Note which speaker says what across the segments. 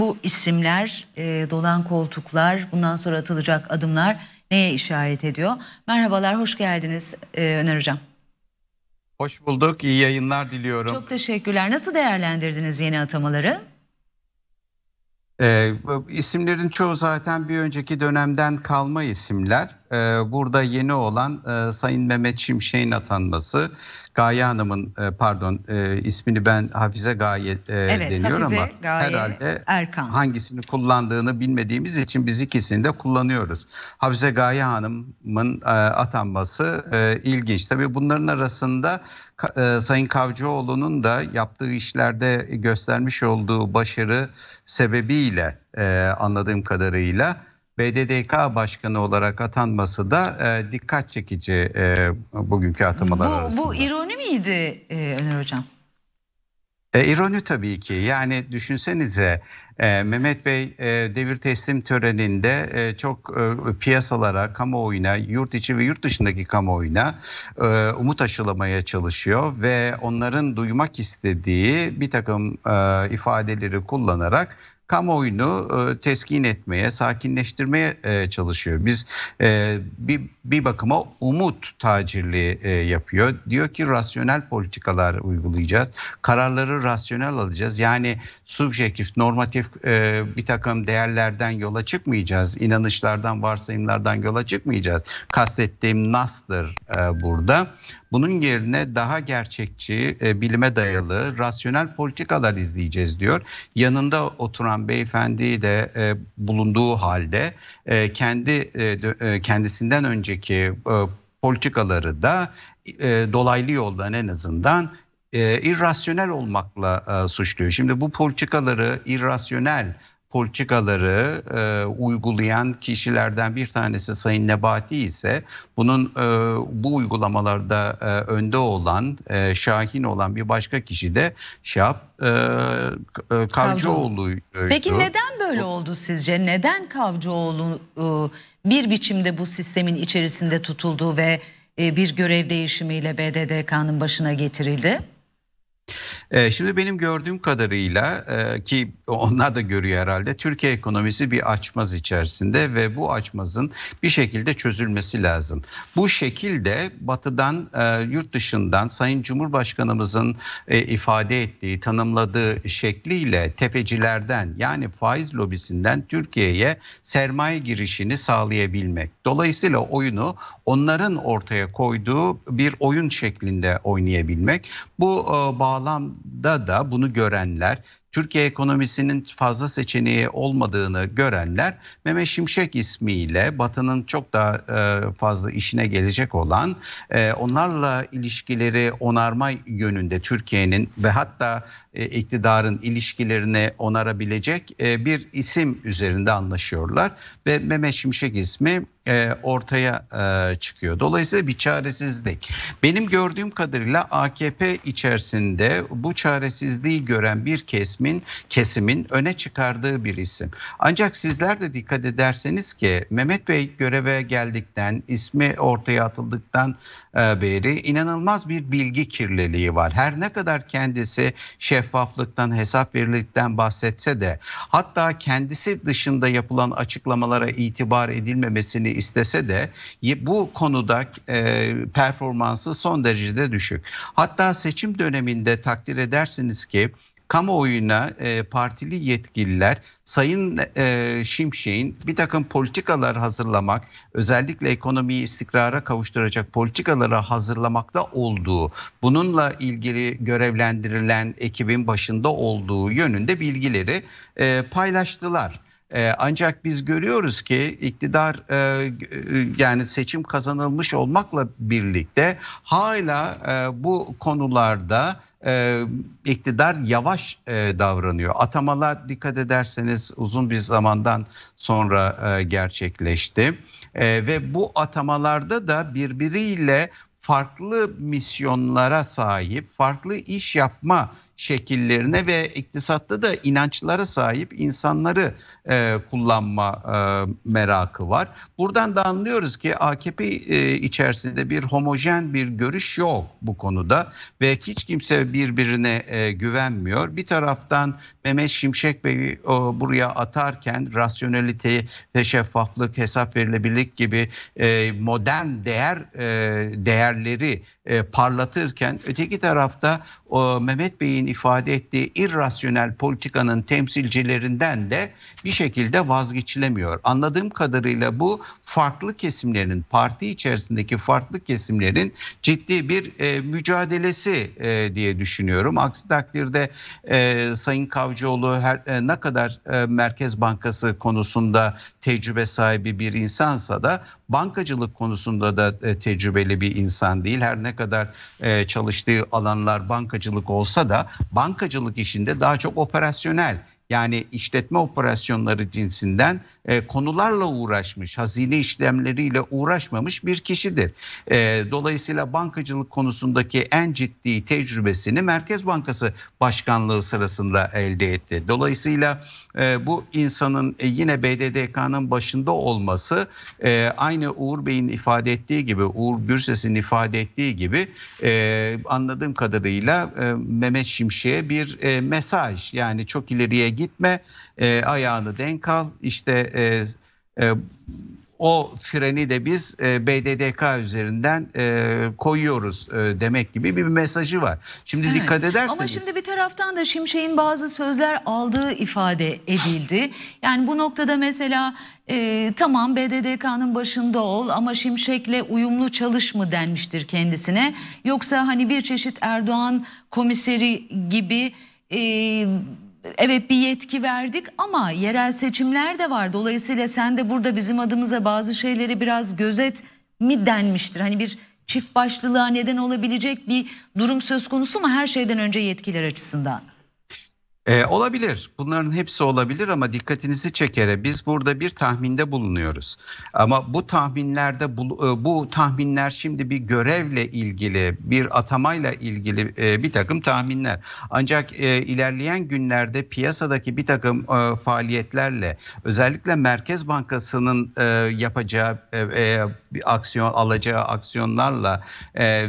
Speaker 1: bu isimler, e, dolan koltuklar, bundan sonra atılacak adımlar neye işaret ediyor? Merhabalar, hoş geldiniz e, Öner Hocam.
Speaker 2: Hoş bulduk, iyi yayınlar diliyorum. Çok
Speaker 1: teşekkürler. Nasıl değerlendirdiniz yeni atamaları?
Speaker 2: E, isimlerin çoğu zaten bir önceki dönemden kalma isimler. E, burada yeni olan e, Sayın Mehmet Şimşek'in atanması, Gaye Hanım'ın e, pardon e, ismini ben Hafize Gaye e, evet, deniyor Hafize, ama Gaye, herhalde Erkan. hangisini kullandığını bilmediğimiz için biz ikisini de kullanıyoruz. Hafize Gaye Hanım'ın e, atanması ilginç. Tabii bunların arasında Sayın Kavcıoğlu'nun da yaptığı işlerde göstermiş olduğu başarı sebebiyle anladığım kadarıyla BDDK Başkanı olarak atanması da e, dikkat çekici e, bugünkü atamalar bu, arasında.
Speaker 1: Bu ironi miydi e, Öner Hocam?
Speaker 2: E, ironi tabii ki. Yani düşünsenize e, Mehmet Bey e, devir teslim töreninde e, çok e, piyasalara, kamuoyuna, yurt içi ve yurt dışındaki kamuoyuna e, umut aşılamaya çalışıyor ve onların duymak istediği bir takım e, ifadeleri kullanarak kamuoyunu e, teskin etmeye, sakinleştirmeye e, çalışıyor. Biz e, bir, bir bakıma umut tacirliği e, yapıyor. Diyor ki rasyonel politikalar uygulayacağız. Kararları rasyonel alacağız. Yani subjektif, normatif e, bir takım değerlerden yola çıkmayacağız. İnanışlardan, varsayımlardan yola çıkmayacağız. Kastettiğim NAS'tır e, burada. Bunun yerine daha gerçekçi, e, bilime dayalı, rasyonel politikalar izleyeceğiz diyor. Yanında oturan beyefendi de e, bulunduğu halde e, kendi e, e kendisinden önceki e, politikaları da e, dolaylı yoldan en azından e, irrasyonel olmakla e, suçluyor. Şimdi bu politikaları irrasyonel politikaları e, uygulayan kişilerden bir tanesi Sayın Nebati ise bunun e, bu uygulamalarda e, önde olan, e, şahin olan bir başka kişi de Şahap e, e, Kavcıoğlu. Peki neden
Speaker 1: böyle oldu sizce? Neden Kavcıoğlu e, bir biçimde bu sistemin içerisinde tutuldu ve e, bir görev değişimiyle BDDK'nın başına getirildi?
Speaker 2: E, şimdi benim gördüğüm kadarıyla e, ki onlar da görüyor herhalde Türkiye ekonomisi bir açmaz içerisinde ve bu açmazın bir şekilde çözülmesi lazım. Bu şekilde batıdan e, yurt dışından Sayın Cumhurbaşkanımızın e, ifade ettiği tanımladığı şekliyle tefecilerden yani faiz lobisinden Türkiye'ye sermaye girişini sağlayabilmek. Dolayısıyla oyunu onların ortaya koyduğu bir oyun şeklinde oynayabilmek. Bu e, bağlam zamanda da bunu görenler, Türkiye ekonomisinin fazla seçeneği olmadığını görenler Mehmet Şimşek ismiyle Batı'nın çok daha e, fazla işine gelecek olan e, onlarla ilişkileri onarma yönünde Türkiye'nin ve hatta e, iktidarın ilişkilerini onarabilecek bir isim üzerinde anlaşıyorlar ve Mehmet Şimşek ismi e, ortaya e, çıkıyor. Dolayısıyla bir çaresizlik. Benim gördüğüm kadarıyla AKP içerisinde bu çaresizliği gören bir kesimin kesimin öne çıkardığı bir isim. Ancak sizler de dikkat ederseniz ki Mehmet Bey göreve geldikten, ismi ortaya atıldıktan beri e, inanılmaz bir bilgi kirliliği var. Her ne kadar kendisi şeffaflıktan, hesap verilikten bahsetse de hatta kendisi dışında yapılan açıklamalara itibar edilmemesini istese de bu konuda e, performansı son derecede düşük. Hatta seçim döneminde takdir edersiniz ki kamuoyuna e, partili yetkililer Sayın e, Şimşek'in bir takım politikalar hazırlamak özellikle ekonomiyi istikrara kavuşturacak politikaları hazırlamakta olduğu bununla ilgili görevlendirilen ekibin başında olduğu yönünde bilgileri e, paylaştılar. E, ancak biz görüyoruz ki iktidar e, yani seçim kazanılmış olmakla birlikte hala e, bu konularda iktidar yavaş davranıyor. Atamalar dikkat ederseniz uzun bir zamandan sonra gerçekleşti ve bu atamalarda da birbiriyle farklı misyonlara sahip, farklı iş yapma şekillerine ve iktisatta da inançlara sahip insanları e, kullanma e, merakı var. Buradan da anlıyoruz ki AKP e, içerisinde bir homojen bir görüş yok bu konuda ve hiç kimse birbirine e, güvenmiyor. Bir taraftan Mehmet Şimşek bey e, buraya atarken rasyonelite ve şeffaflık, hesap verilebilirlik gibi e, modern değer e, değerleri e, parlatırken öteki tarafta o Mehmet Bey'in ifade ettiği irrasyonel politikanın temsilcilerinden de bir şekilde vazgeçilemiyor. Anladığım kadarıyla bu farklı kesimlerin parti içerisindeki farklı kesimlerin ciddi bir e, mücadelesi e, diye düşünüyorum. Aksi takdirde e, Sayın Kavcıoğlu her e, ne kadar e, Merkez Bankası konusunda tecrübe sahibi bir insansa da Bankacılık konusunda da e, tecrübeli bir insan değil. Her ne kadar e, çalıştığı alanlar bankacılık olsa da bankacılık işinde daha çok operasyonel yani işletme operasyonları cinsinden e, konularla uğraşmış, hazine işlemleriyle uğraşmamış bir kişidir. E, dolayısıyla bankacılık konusundaki en ciddi tecrübesini Merkez Bankası Başkanlığı sırasında elde etti. Dolayısıyla e, bu insanın e, yine BDDK'nın başında olması e, aynı Uğur Bey'in ifade ettiği gibi, Uğur Gürses'in ifade ettiği gibi e, anladığım kadarıyla e, Mehmet Şimşek'e bir e, mesaj yani çok ileriye gitme, e, ayağını denk al. işte e, e, o treni de biz e, BDDK üzerinden e, koyuyoruz e, demek gibi bir mesajı var. Şimdi evet. dikkat ederseniz. Ama şimdi
Speaker 1: bir taraftan da Şimşek'in bazı sözler aldığı ifade edildi. Yani bu noktada mesela e, tamam BDDK'nın başında ol ama Şimşek'le uyumlu çalış mı denmiştir kendisine. Yoksa hani bir çeşit Erdoğan komiseri gibi... E, Evet bir yetki verdik ama yerel seçimler de var. Dolayısıyla sen de burada bizim adımıza bazı şeyleri biraz gözet mi denmiştir? Hani bir çift başlılığa neden olabilecek bir durum söz konusu mu her şeyden önce yetkiler açısından?
Speaker 2: Ee, olabilir. Bunların hepsi olabilir ama dikkatinizi çekere biz burada bir tahminde bulunuyoruz. Ama bu tahminlerde bu, e, bu tahminler şimdi bir görevle ilgili, bir atamayla ilgili e, bir takım tahminler. Ancak e, ilerleyen günlerde piyasadaki bir takım e, faaliyetlerle özellikle Merkez Bankası'nın e, yapacağı e, e, aksiyon alacağı aksiyonlarla e, e,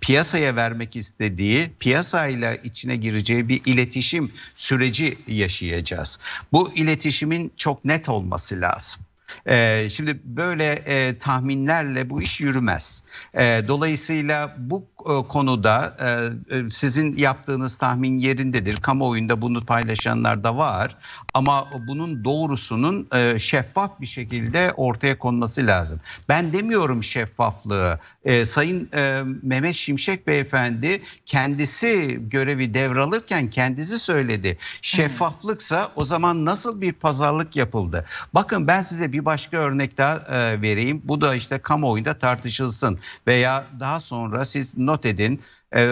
Speaker 2: piyasaya vermek istediği, piyasayla içine gireceği bir iletişim süreci yaşayacağız. Bu iletişimin çok net olması lazım. Ee, şimdi böyle e, tahminlerle bu iş yürümez. Ee, dolayısıyla bu e, konuda e, e, sizin yaptığınız tahmin yerindedir. Kamuoyunda bunu paylaşanlar da var. Ama bunun doğrusunun şeffaf bir şekilde ortaya konması lazım. Ben demiyorum şeffaflığı. Sayın Mehmet Şimşek beyefendi kendisi görevi devralırken kendisi söyledi. Şeffaflıksa o zaman nasıl bir pazarlık yapıldı? Bakın ben size bir başka örnek daha vereyim. Bu da işte kamuoyunda tartışılsın veya daha sonra siz not edin. E,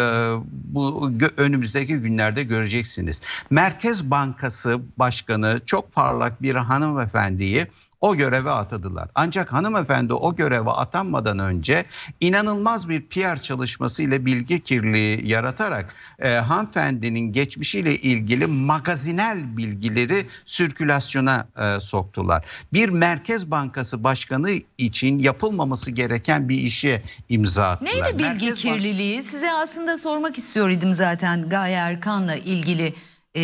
Speaker 2: bu önümüzdeki günlerde göreceksiniz. Merkez Bankası Başkanı çok parlak bir hanımefendiyi o göreve atadılar. Ancak hanımefendi o göreve atanmadan önce inanılmaz bir PR çalışması ile bilgi kirliği yaratarak e, hanımefendinin geçmişiyle ilgili magazinel bilgileri sirkülasyona e, soktular. Bir Merkez Bankası Başkanı için yapılmaması gereken bir işe imza attılar. Neydi bilgi Merkez
Speaker 1: kirliliği? Size aslında sormak istiyordum zaten Gaye Erkan'la ilgili. E,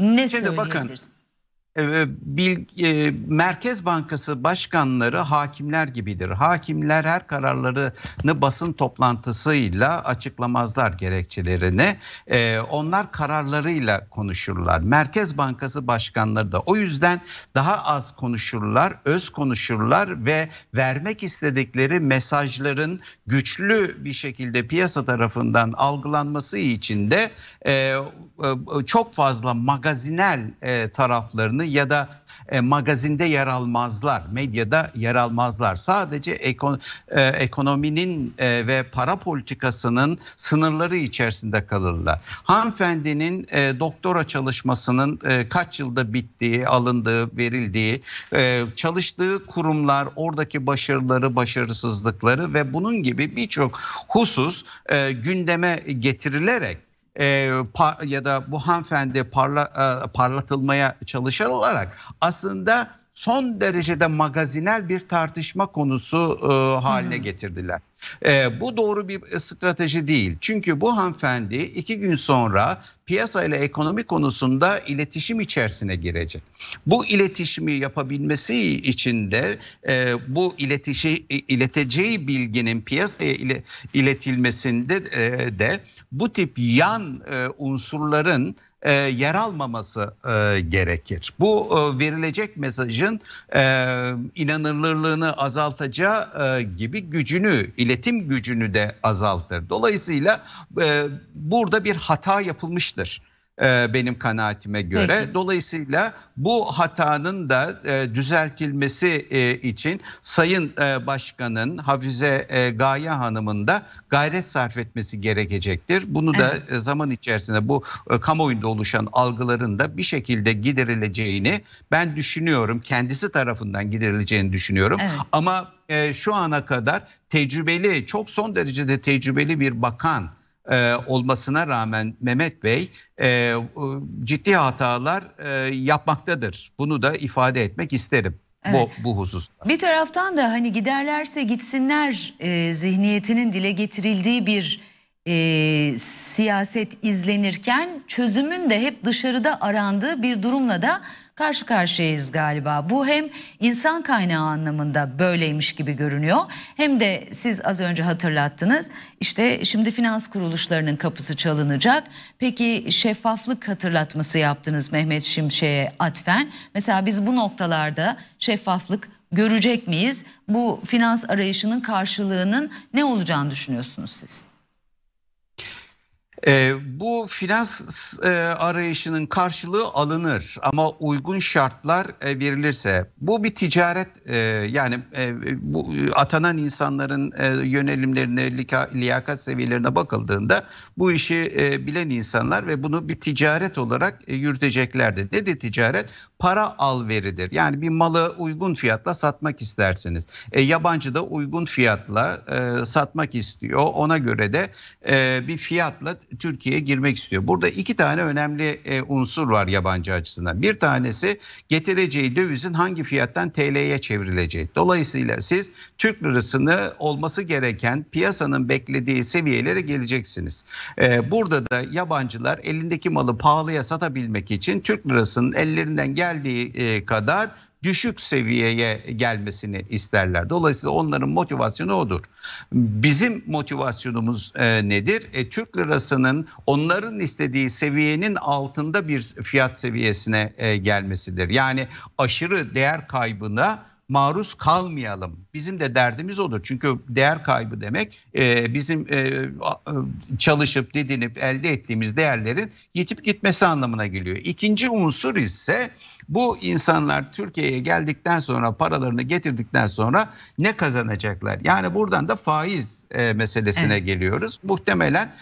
Speaker 1: ne Şimdi bakın
Speaker 2: e, e, bil, e, Merkez Bankası başkanları hakimler gibidir. Hakimler her kararlarını basın toplantısıyla açıklamazlar gerekçelerini. onlar kararlarıyla konuşurlar. Merkez Bankası başkanları da o yüzden daha az konuşurlar, öz konuşurlar ve vermek istedikleri mesajların güçlü bir şekilde piyasa tarafından algılanması için de e, e, çok fazla magazinel e, taraflarını ya da e, magazinde yer almazlar, medyada yer almazlar. Sadece ekonominin ve para politikasının sınırları içerisinde kalırlar. Hanımefendinin doktora çalışmasının kaç yılda bittiği, alındığı, verildiği, çalıştığı kurumlar, oradaki başarıları, başarısızlıkları ve bunun gibi birçok husus gündeme getirilerek e, par, ya da bu hanımefendi parla, e, parlatılmaya çalışılarak aslında son derecede magazinel bir tartışma konusu e, haline hmm. getirdiler. E, bu doğru bir e, strateji değil. Çünkü bu hanımefendi iki gün sonra piyasa ile ekonomi konusunda iletişim içerisine girecek. Bu iletişimi yapabilmesi için de e, bu iletişi, e, ileteceği bilginin piyasaya ile, iletilmesinde e, de bu tip yan e, unsurların e, yer almaması e, gerekir. Bu e, verilecek mesajın e, inanılırlığını azaltacağı e, gibi gücünü, iletim gücünü de azaltır. Dolayısıyla e, burada bir hata yapılmıştır. E, benim kanaatime göre. Peki. Dolayısıyla bu hatanın da e, düzeltilmesi e, için Sayın Başkan'ın Hafize Gaye Hanım'ın da gayret sarf etmesi gerekecektir. Bunu da zaman içerisinde bu kamuoyunda oluşan algıların da bir şekilde giderileceğini ben düşünüyorum. Kendisi tarafından giderileceğini düşünüyorum. Evet. Ama şu ana kadar tecrübeli, çok son derecede tecrübeli bir bakan e, olmasına rağmen Mehmet Bey e, ciddi hatalar e, yapmaktadır. Bunu da ifade etmek isterim. Evet. Bu, bu hususta.
Speaker 1: Bir taraftan da hani giderlerse gitsinler e, zihniyetinin dile getirildiği bir e, siyaset izlenirken çözümün de hep dışarıda arandığı bir durumla da karşı karşıyayız galiba. Bu hem insan kaynağı anlamında böyleymiş gibi görünüyor hem de siz az önce hatırlattınız işte şimdi finans kuruluşlarının kapısı çalınacak. Peki şeffaflık hatırlatması yaptınız Mehmet Şimşek'e atfen. Mesela biz bu noktalarda şeffaflık görecek miyiz? Bu finans arayışının karşılığının ne olacağını düşünüyorsunuz siz?
Speaker 2: E, bu finans e, arayışının karşılığı alınır ama uygun şartlar e, verilirse bu bir ticaret e, yani e, bu atanan insanların e, yönelimlerine lika, liyakat seviyelerine bakıldığında bu işi e, bilen insanlar ve bunu bir ticaret olarak e, yürüteceklerdir. Ne de ticaret? Para al veridir. Yani bir malı uygun fiyatla satmak istersiniz. E, yabancı da uygun fiyatla e, satmak istiyor. Ona göre de e, bir fiyatla Türkiye'ye girmek istiyor. Burada iki tane önemli e, unsur var yabancı açısından. Bir tanesi getireceği dövizin hangi fiyattan TL'ye çevrileceği. Dolayısıyla siz Türk lirasını olması gereken piyasanın beklediği seviyelere geleceksiniz. E, burada da yabancılar elindeki malı pahalıya satabilmek için Türk lirasının ellerinden geldiği e, kadar düşük seviyeye gelmesini isterler. Dolayısıyla onların motivasyonu odur. Bizim motivasyonumuz e, nedir? E, Türk lirasının onların istediği seviyenin altında bir fiyat seviyesine e, gelmesidir. Yani aşırı değer kaybına maruz kalmayalım. Bizim de derdimiz olur. Çünkü değer kaybı demek e, bizim e, e, çalışıp didinip elde ettiğimiz değerlerin yitip gitmesi anlamına geliyor. İkinci unsur ise bu insanlar Türkiye'ye geldikten sonra paralarını getirdikten sonra ne kazanacaklar? Yani buradan da faiz meselesine evet. geliyoruz. Muhtemelen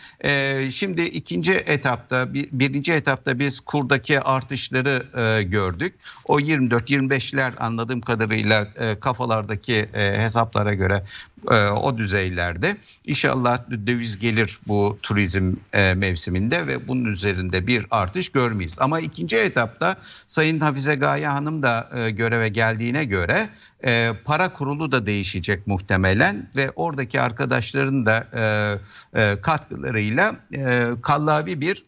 Speaker 2: şimdi ikinci etapta birinci etapta biz kurdaki artışları gördük. O 24-25'ler anladığım kadarıyla dolayısıyla e, kafalardaki e, hesaplara göre e, o düzeylerde. İnşallah döviz gelir bu turizm e, mevsiminde ve bunun üzerinde bir artış görmeyiz. Ama ikinci etapta Sayın Hafize Gaye Hanım da e, göreve geldiğine göre e, para kurulu da değişecek muhtemelen ve oradaki arkadaşların da e, e, katkılarıyla e, kallavi bir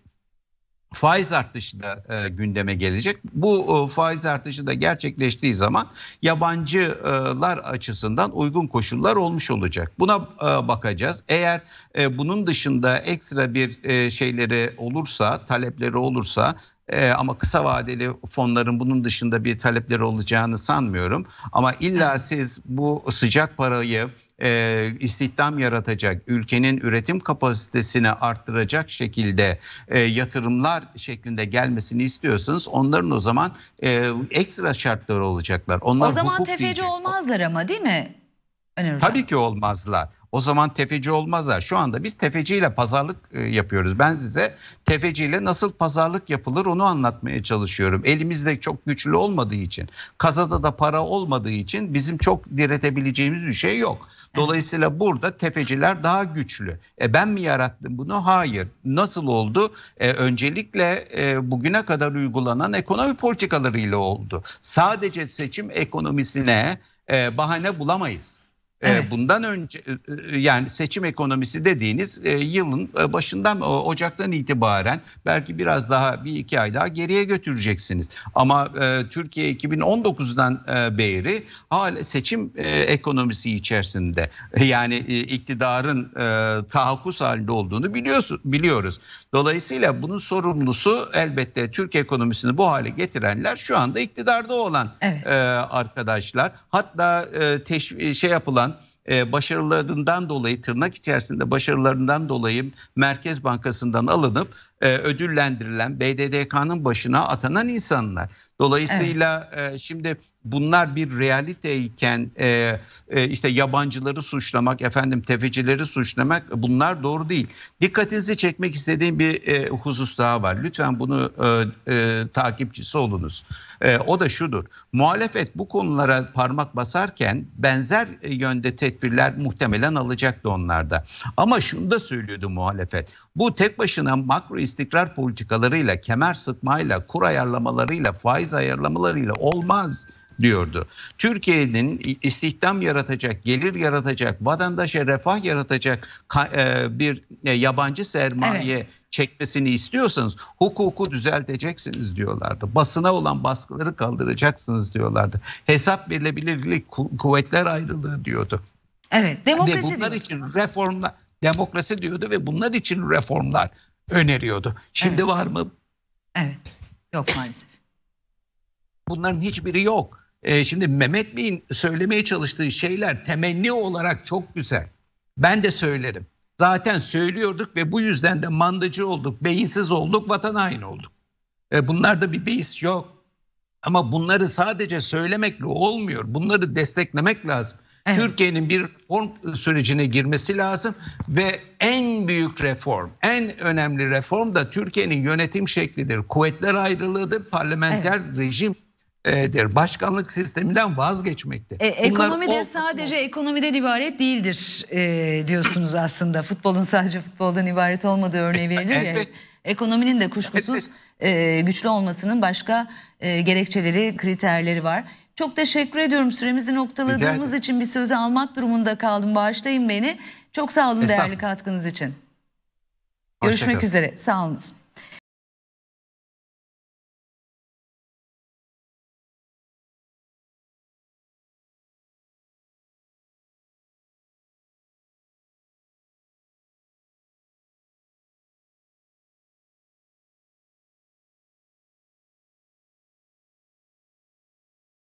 Speaker 2: faiz artışı da e, gündeme gelecek. Bu e, faiz artışı da gerçekleştiği zaman yabancılar açısından uygun koşullar olmuş olacak. Buna e, bakacağız. Eğer e, bunun dışında ekstra bir e, şeyleri olursa, talepleri olursa e, ama kısa vadeli fonların bunun dışında bir talepleri olacağını sanmıyorum. Ama illa siz bu sıcak parayı e, istihdam yaratacak, ülkenin üretim kapasitesini arttıracak şekilde e, yatırımlar şeklinde gelmesini istiyorsanız onların o zaman e, ekstra şartları olacaklar. Onlar o zaman tefeci diyecek.
Speaker 1: olmazlar ama değil mi?
Speaker 2: Öner Tabii şey. ki olmazlar. O zaman tefeci olmazlar. Şu anda biz tefeciyle pazarlık e, yapıyoruz. Ben size tefeciyle nasıl pazarlık yapılır onu anlatmaya çalışıyorum. Elimizde çok güçlü olmadığı için, kazada da para olmadığı için bizim çok diretebileceğimiz bir şey yok. Dolayısıyla burada tefeciler daha güçlü. E ben mi yarattım bunu? Hayır. Nasıl oldu? E öncelikle e bugüne kadar uygulanan ekonomi politikalarıyla oldu. Sadece seçim ekonomisine e bahane bulamayız. Ee, evet. Bundan önce e, e, yani seçim ekonomisi dediğiniz e, yılın başından Ocak'tan itibaren belki biraz daha bir iki ay daha geriye götüreceksiniz. Ama Türkiye 2019'dan beri hala seçim ekonomisi içerisinde yani iktidarın tahakkuz halinde olduğunu biliyorsun, biliyoruz. Dolayısıyla bunun sorumlusu elbette Türk ekonomisini bu hale getirenler şu anda iktidarda olan evet. arkadaşlar. Hatta teşvi, şey yapılan e, başarılarından dolayı tırnak içerisinde başarılarından dolayı Merkez Bankası'ndan alınıp e, ödüllendirilen BDDK'nın başına atanan insanlar. Dolayısıyla evet. E, şimdi bunlar bir realiteyken e, e, işte yabancıları suçlamak, efendim tefecileri suçlamak bunlar doğru değil. Dikkatinizi çekmek istediğim bir e, husus daha var. Lütfen bunu e, e, takipçisi olunuz. E, o da şudur. Muhalefet bu konulara parmak basarken benzer yönde tedbirler muhtemelen alacaktı onlarda. Ama şunu da söylüyordu muhalefet. Bu tek başına makro istikrar politikalarıyla, kemer sıkmayla, kur ayarlamalarıyla, faiz ayarlamalarıyla olmaz diyordu. Türkiye'nin istihdam yaratacak, gelir yaratacak, vatandaşa refah yaratacak e, bir e, yabancı sermaye evet. çekmesini istiyorsanız hukuku düzelteceksiniz diyorlardı. Basına olan baskıları kaldıracaksınız diyorlardı. Hesap verilebilirlik, kuvvetler ayrılığı diyordu.
Speaker 1: Evet, demokrasi. Ve bunlar diyor. için
Speaker 2: reformlar, demokrasi diyordu ve bunlar için reformlar öneriyordu. Şimdi evet. var mı?
Speaker 1: Evet. Yok maalesef.
Speaker 2: Bunların hiçbiri yok. E, şimdi Mehmet Bey'in söylemeye çalıştığı şeyler temenni olarak çok güzel. Ben de söylerim. Zaten söylüyorduk ve bu yüzden de mandacı olduk, beyinsiz olduk, vatan haini olduk. E, bunlarda bir beis yok. Ama bunları sadece söylemekle olmuyor. Bunları desteklemek lazım. Evet. Türkiye'nin bir reform sürecine girmesi lazım ve en büyük reform, en önemli reform da Türkiye'nin yönetim şeklidir. Kuvvetler ayrılığıdır, parlamenter evet. rejim e, der. Başkanlık sisteminden vazgeçmekte. E,
Speaker 1: ekonomi de sadece ekonomiden ibaret değildir e, diyorsunuz aslında. Futbolun sadece futboldan ibaret olmadığı örneği verilir ya. Ekonominin de kuşkusuz e, güçlü olmasının başka e, gerekçeleri, kriterleri var. Çok teşekkür ediyorum süremizi noktaladığımız için bir sözü almak durumunda kaldım. Bağışlayın beni. Çok sağ olun değerli katkınız için. Görüşmek üzere. Sağ olun.